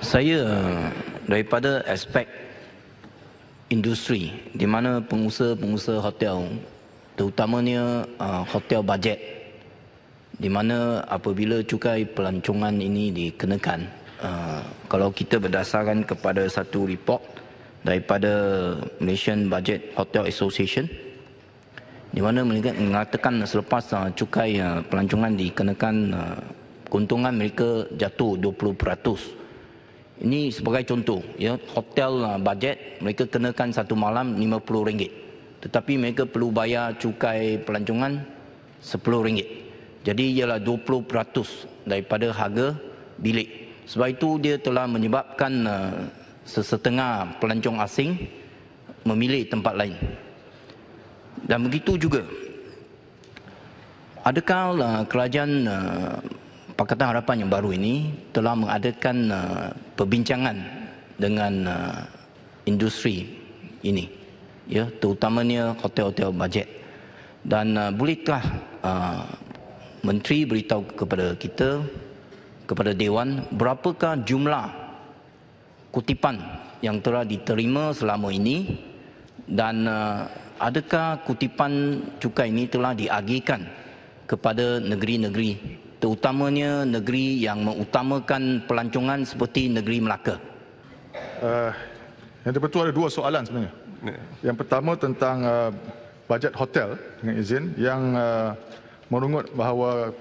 saya eh, daripada aspek industri di mana pengusaha-pengusaha hotel terutamanya eh, hotel bajet di mana apabila cukai pelancongan ini dikenakan eh, kalau kita berdasarkan kepada satu report daripada Malaysian Budget Hotel Association di mana mereka mengatakan selepas cukai pelancongan dikenakan keuntungan mereka jatuh 20%. Ini sebagai contoh, ya, hotel uh, ah, bajet mereka kenakan satu malam RM50. Tetapi mereka perlu bayar cukai pelancongan RM10. Jadi ialah 20% daripada harga bilik. Sebab itu dia telah menyebabkan uh, sesetengah pelancong asing memilih tempat lain. Dan begitu juga. Adakah uh, kerajaan uh, Pakatan Harapan yang baru ini telah mengadakan uh, perbincangan dengan uh, industri ini ya terutamanya hotel-hotel bajet dan uh, bolehkah uh, menteri beritahu kepada kita kepada dewan berapakah jumlah kutipan yang telah diterima selama ini dan uh, adakah kutipan cukai ini telah diagihkan kepada negeri-negeri terutamanya negeri yang mengutamakan pelancongan seperti negeri Melaka? Uh, yang betul ada dua soalan sebenarnya. Ya. Yang pertama tentang uh, bajet hotel dengan izin yang uh, merungut bahawa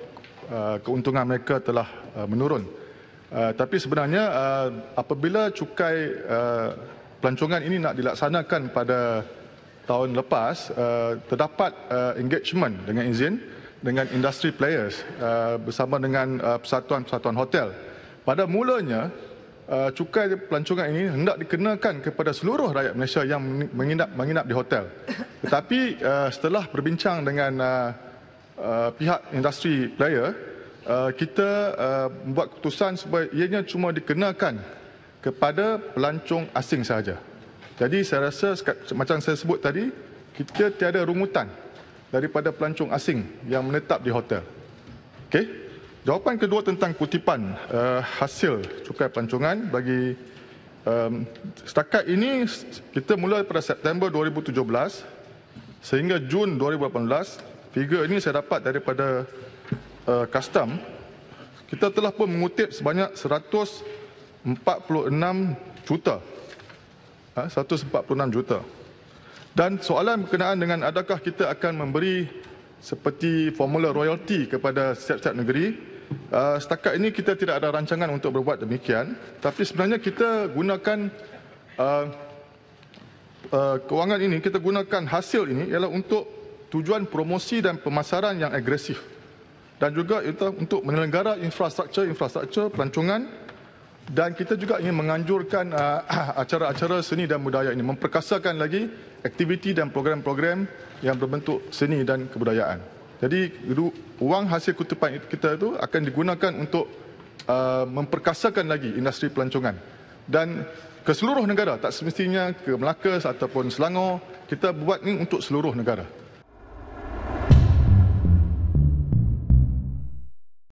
uh, keuntungan mereka telah uh, menurun. Uh, tapi sebenarnya uh, apabila cukai uh, pelancongan ini nak dilaksanakan pada tahun lepas uh, terdapat uh, engagement dengan izin uh, dengan industri players uh, bersama dengan uh, persatuan-persatuan uh, hotel. Pada mulanya, uh, cukai pelancongan ini hendak dikenakan kepada seluruh rakyat Malaysia yang menginap menginap di hotel. Tetapi uh, setelah berbincang dengan uh, uh, pihak industri player, uh, kita uh, buat keputusan supaya ianya cuma dikenakan kepada pelancong asing sahaja. Jadi saya rasa macam saya sebut tadi, kita tiada rungutan daripada pelancong asing yang menetap di hotel. Okey. Jawapan kedua tentang kutipan uh, hasil cukai pelancongan bagi um, setakat ini kita mula pada September 2017 sehingga Jun 2018 figure ini saya dapat daripada uh, custom kita telah pun mengutip sebanyak 146 juta. Ha, 146 juta. Dan soalan berkenaan dengan adakah kita akan memberi seperti formula royalty kepada setiap-setiap negeri. Ah, setakat ini kita tidak ada rancangan untuk berbuat demikian. Tapi sebenarnya kita gunakan ah, ah, kewangan ini, kita gunakan hasil ini ialah untuk tujuan promosi dan pemasaran yang agresif. Dan juga untuk menyelenggara infrastruktur-infrastruktur pelancongan dan kita juga ingin menganjurkan uh, acara-acara seni dan budaya ini memperkasakan lagi aktiviti dan program-program yang berbentuk seni dan kebudayaan. Jadi wang hasil kutipan kita itu akan digunakan untuk uh, memperkasakan lagi industri pelancongan dan ke seluruh negara tak semestinya ke Melaka ataupun Selangor kita buat ini untuk seluruh negara.